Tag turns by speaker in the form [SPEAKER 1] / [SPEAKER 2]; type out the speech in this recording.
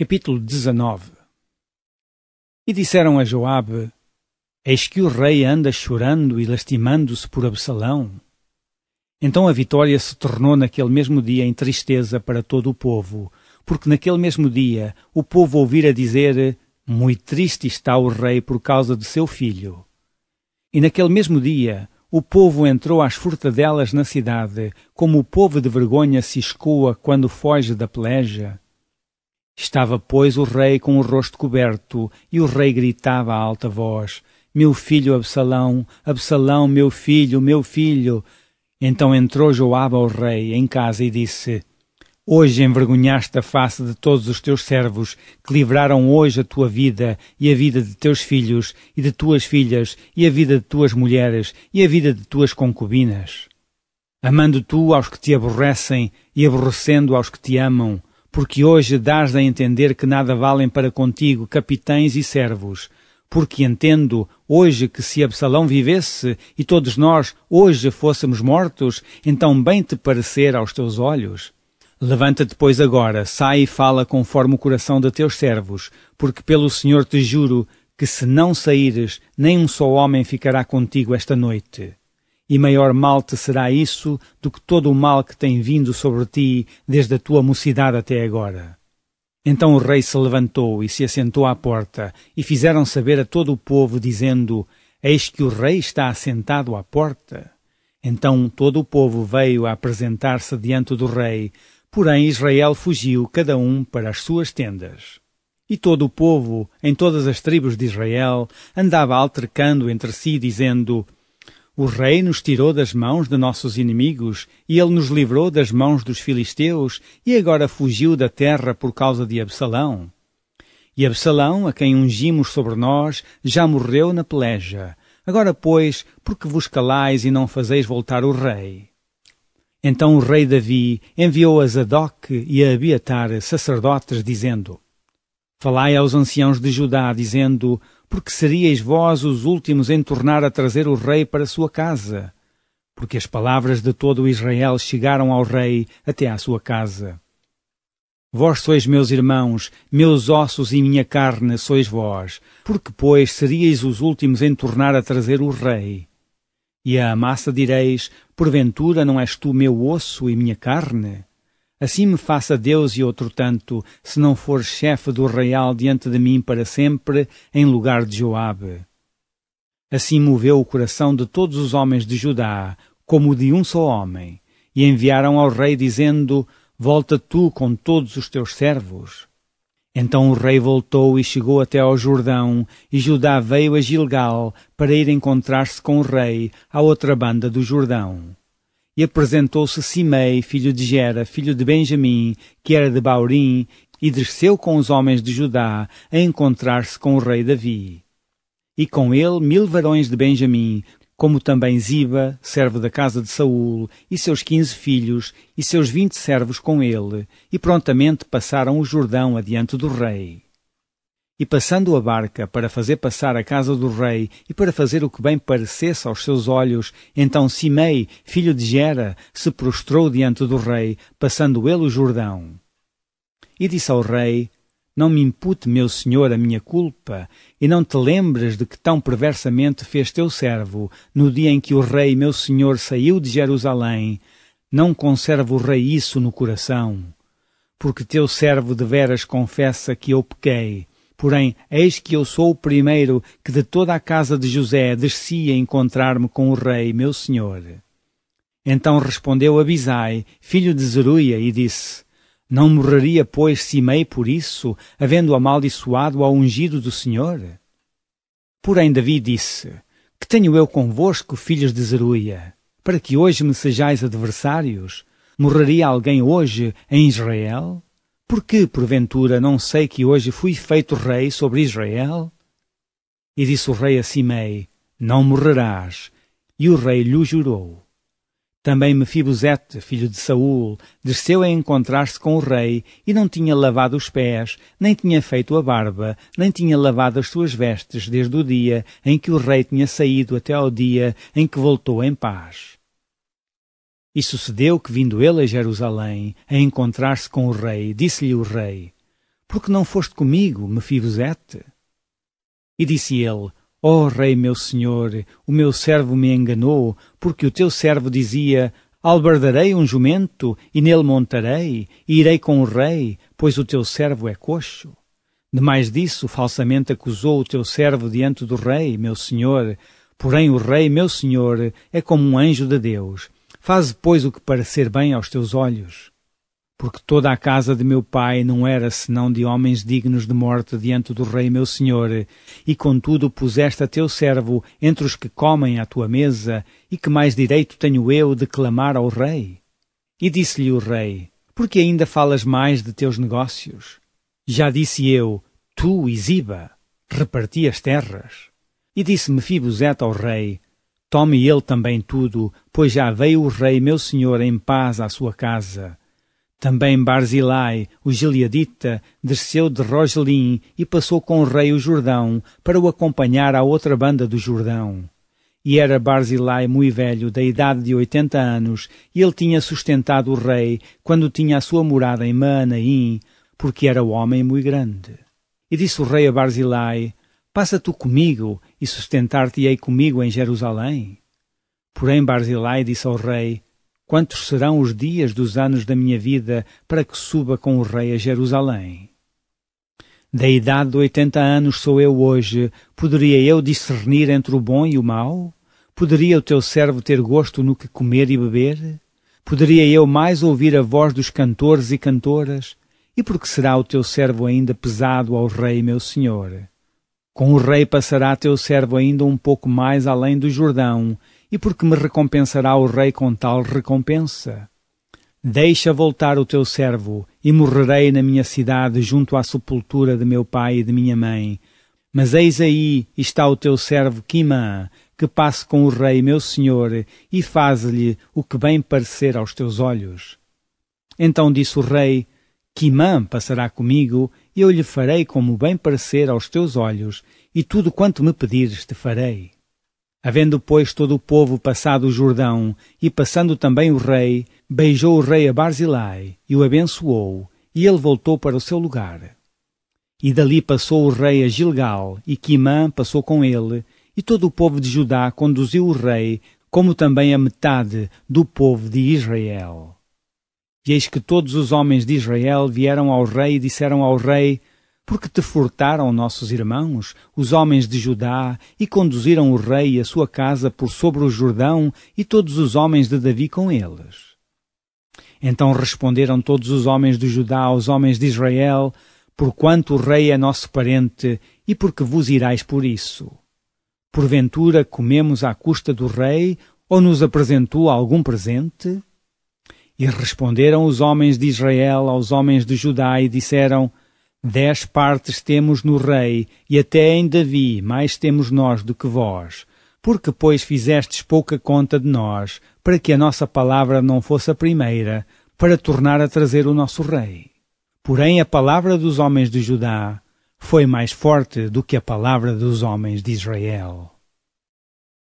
[SPEAKER 1] Capítulo 19 E disseram a Joabe, Eis que o rei anda chorando e lastimando-se por Absalão. Então a vitória se tornou naquele mesmo dia em tristeza para todo o povo, porque naquele mesmo dia o povo ouvira dizer, Muito triste está o rei por causa de seu filho. E naquele mesmo dia o povo entrou às furtadelas na cidade, como o povo de vergonha se escoa quando foge da peleja. Estava, pois, o rei com o rosto coberto, e o rei gritava a alta voz: Meu filho Absalão, Absalão, meu filho, meu filho. Então entrou Joab ao rei em casa e disse: Hoje envergonhaste a face de todos os teus servos, que livraram hoje a tua vida e a vida de teus filhos e de tuas filhas e a vida de tuas mulheres e a vida de tuas concubinas. Amando tu aos que te aborrecem e aborrecendo aos que te amam, porque hoje dás a entender que nada valem para contigo capitães e servos, porque entendo hoje que se Absalão vivesse e todos nós hoje fôssemos mortos, então bem te parecer aos teus olhos. Levanta-te, pois, agora, sai e fala conforme o coração de teus servos, porque pelo Senhor te juro que se não saíres, nem um só homem ficará contigo esta noite e maior mal te será isso do que todo o mal que tem vindo sobre ti desde a tua mocidade até agora. Então o rei se levantou e se assentou à porta, e fizeram saber a todo o povo, dizendo: Eis que o rei está assentado à porta. Então todo o povo veio a apresentar-se diante do rei, porém Israel fugiu, cada um para as suas tendas. E todo o povo, em todas as tribos de Israel, andava altercando entre si, dizendo: o rei nos tirou das mãos de nossos inimigos, e ele nos livrou das mãos dos filisteus, e agora fugiu da terra por causa de Absalão. E Absalão, a quem ungimos sobre nós, já morreu na peleja. Agora, pois, por que vos calais e não fazeis voltar o rei? Então o rei Davi enviou a Zadok e a Abiatar sacerdotes, dizendo: Falai aos anciãos de Judá, dizendo: porque seríeis vós os últimos em tornar a trazer o rei para sua casa. Porque as palavras de todo Israel chegaram ao rei até à sua casa. Vós sois meus irmãos, meus ossos e minha carne sois vós, porque, pois, seríeis os últimos em tornar a trazer o rei. E a massa direis, porventura não és tu meu osso e minha carne? Assim me faça Deus e outro tanto, se não for chefe do real diante de mim para sempre, em lugar de Joabe. Assim moveu o coração de todos os homens de Judá, como de um só homem, e enviaram ao rei dizendo: Volta tu com todos os teus servos. Então o rei voltou e chegou até ao Jordão, e Judá veio a Gilgal para ir encontrar-se com o rei à outra banda do Jordão. E apresentou-se Simei, filho de Gera, filho de Benjamim, que era de Baurim, e desceu com os homens de Judá a encontrar-se com o rei Davi. E com ele mil varões de Benjamim, como também Ziba, servo da casa de Saul, e seus quinze filhos, e seus vinte servos com ele, e prontamente passaram o Jordão adiante do rei e passando a barca para fazer passar a casa do rei e para fazer o que bem parecesse aos seus olhos, então Simei, filho de Gera, se prostrou diante do rei, passando ele o Jordão. E disse ao rei: Não me impute, meu senhor, a minha culpa, e não te lembres de que tão perversamente fez teu servo, no dia em que o rei, meu senhor, saiu de Jerusalém. Não conserva o rei isso no coração. Porque teu servo deveras confessa que eu pequei, Porém, eis que eu sou o primeiro que de toda a casa de José descia encontrar-me com o rei, meu senhor. Então respondeu Abisai, filho de Zeruia, e disse, Não morreria, pois, Simei por isso, havendo amaldiçoado ao ungido do Senhor? Porém Davi disse, Que tenho eu convosco, filhos de Zeruia, para que hoje me sejais adversários? Morreria alguém hoje em Israel? Porque, porventura, não sei que hoje fui feito rei sobre Israel? E disse o rei a Simei, Não morrerás. E o rei lhe jurou. Também Mefibosete, filho de Saul, desceu a encontrar-se com o rei e não tinha lavado os pés, nem tinha feito a barba, nem tinha lavado as suas vestes desde o dia em que o rei tinha saído até ao dia em que voltou em paz. E sucedeu que, vindo ele a Jerusalém, a encontrar-se com o rei, disse-lhe o rei, Por que não foste comigo, Mefibosete? E disse ele, Ó oh, rei meu senhor, o meu servo me enganou, porque o teu servo dizia, Albardarei um jumento, e nele montarei, e irei com o rei, pois o teu servo é coxo. Demais disso, falsamente acusou o teu servo diante do rei, meu senhor, porém o rei, meu senhor, é como um anjo de Deus, Faze, pois, o que parecer bem aos teus olhos, porque toda a casa de meu pai não era senão de homens dignos de morte diante do rei meu senhor, e contudo puseste a teu servo entre os que comem à tua mesa, e que mais direito tenho eu de clamar ao rei? E disse-lhe o rei, porque ainda falas mais de teus negócios? Já disse eu, tu, Isiba, reparti as terras. E disse Mefibosete ao rei, Tome ele também tudo, pois já veio o rei meu senhor em paz à sua casa. Também Barzilai, o gileadita, desceu de Rogelim e passou com o rei o Jordão para o acompanhar à outra banda do Jordão. E era Barzilai muito velho, da idade de oitenta anos, e ele tinha sustentado o rei quando tinha a sua morada em Manaim, porque era homem muito grande. E disse o rei a Barzilai, Passa tu comigo e sustentar-te-ei comigo em Jerusalém? Porém, Barzilai disse ao rei: Quantos serão os dias dos anos da minha vida para que suba com o rei a Jerusalém? Da idade de oitenta anos sou eu hoje, poderia eu discernir entre o bom e o mau? Poderia o teu servo ter gosto no que comer e beber? Poderia eu mais ouvir a voz dos cantores e cantoras? E por que será o teu servo ainda pesado ao rei meu senhor? Com o rei passará teu servo ainda um pouco mais além do Jordão, e por que me recompensará o rei com tal recompensa? Deixa voltar o teu servo, e morrerei na minha cidade junto à sepultura de meu pai e de minha mãe. Mas eis aí está o teu servo Quimã, que passe com o rei meu senhor, e faz-lhe o que bem parecer aos teus olhos. Então disse o rei, Quimã passará comigo, e eu lhe farei como bem parecer aos teus olhos, e tudo quanto me pedires te farei. Havendo, pois, todo o povo passado o Jordão, e passando também o rei, beijou o rei a Barzilai, e o abençoou, e ele voltou para o seu lugar. E dali passou o rei a Gilgal, e Quimã passou com ele, e todo o povo de Judá conduziu o rei, como também a metade do povo de Israel. E eis que todos os homens de Israel vieram ao rei e disseram ao rei: Porque te furtaram nossos irmãos, os homens de Judá, e conduziram o rei e a sua casa por sobre o Jordão e todos os homens de Davi com eles? Então responderam todos os homens de Judá aos homens de Israel: Porquanto o rei é nosso parente, e porque vos irais por isso? Porventura comemos à custa do rei, ou nos apresentou algum presente? E responderam os homens de Israel aos homens de Judá e disseram: Dez partes temos no rei, e até em Davi mais temos nós do que vós. Porque, pois, fizestes pouca conta de nós, para que a nossa palavra não fosse a primeira, para tornar a trazer o nosso rei? Porém, a palavra dos homens de Judá foi mais forte do que a palavra dos homens de Israel.